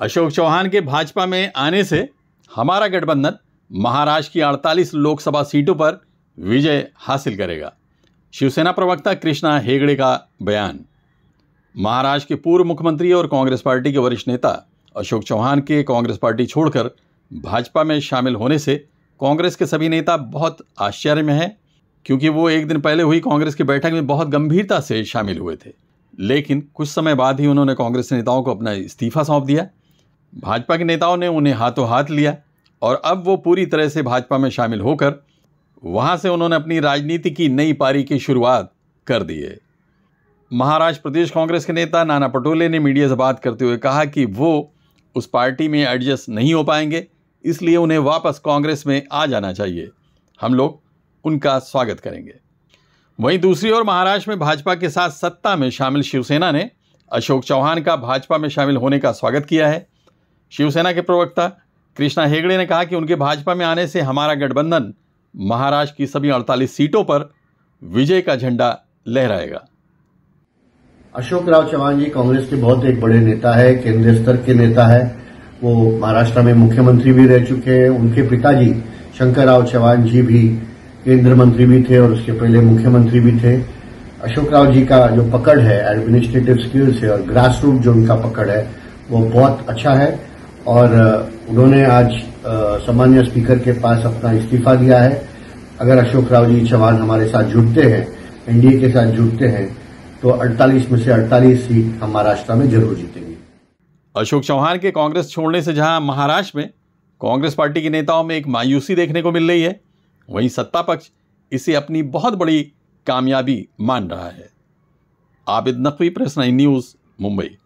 अशोक चौहान के भाजपा में आने से हमारा गठबंधन महाराष्ट्र की 48 लोकसभा सीटों पर विजय हासिल करेगा शिवसेना प्रवक्ता कृष्णा हेगड़े का बयान महाराष्ट्र के पूर्व मुख्यमंत्री और कांग्रेस पार्टी के वरिष्ठ नेता अशोक चौहान के कांग्रेस पार्टी छोड़कर भाजपा में शामिल होने से कांग्रेस के सभी नेता बहुत आश्चर्य में हैं क्योंकि वो एक दिन पहले हुई कांग्रेस की बैठक में बहुत गंभीरता से शामिल हुए थे लेकिन कुछ समय बाद ही उन्होंने कांग्रेस नेताओं को अपना इस्तीफा सौंप दिया भाजपा के नेताओं ने उन्हें हाथों हाथ लिया और अब वो पूरी तरह से भाजपा में शामिल होकर वहाँ से उन्होंने अपनी राजनीति की नई पारी की शुरुआत कर दी है महाराष्ट्र प्रदेश कांग्रेस के नेता नाना पटोले ने मीडिया से बात करते हुए कहा कि वो उस पार्टी में एडजस्ट नहीं हो पाएंगे इसलिए उन्हें वापस कांग्रेस में आ जाना चाहिए हम लोग उनका स्वागत करेंगे वहीं दूसरी ओर महाराष्ट्र में भाजपा के साथ सत्ता में शामिल शिवसेना ने अशोक चौहान का भाजपा में शामिल होने का स्वागत किया है शिवसेना के प्रवक्ता कृष्णा हेगड़े ने कहा कि उनके भाजपा में आने से हमारा गठबंधन महाराष्ट्र की सभी 48 सीटों पर विजय का झंडा लहराएगा अशोक राव चौहान जी कांग्रेस के बहुत एक बड़े नेता है केंद्रीय स्तर के नेता है वो महाराष्ट्र में मुख्यमंत्री भी रह चुके हैं उनके पिताजी शंकर राव चौहान जी भी केंद्र मंत्री भी थे और उसके पहले मुख्यमंत्री भी थे अशोक राव जी का जो पकड़ है एडमिनिस्ट्रेटिव स्किल्स है और ग्रास रूट जो उनका पकड़ है वो बहुत अच्छा है और उन्होंने आज सामान्य स्पीकर के पास अपना इस्तीफा दिया है अगर अशोक राव जी चौहान हमारे साथ जुड़ते हैं एनडीए के साथ जुड़ते हैं तो 48 में से 48 सीट हम महाराष्ट्र में जरूर जीतेंगे अशोक चौहान के कांग्रेस छोड़ने से जहां महाराष्ट्र में कांग्रेस पार्टी के नेताओं में एक मायूसी देखने को मिल रही है वहीं सत्ता पक्ष इसे अपनी बहुत बड़ी कामयाबी मान रहा है Abid Naqvi press nine news Mumbai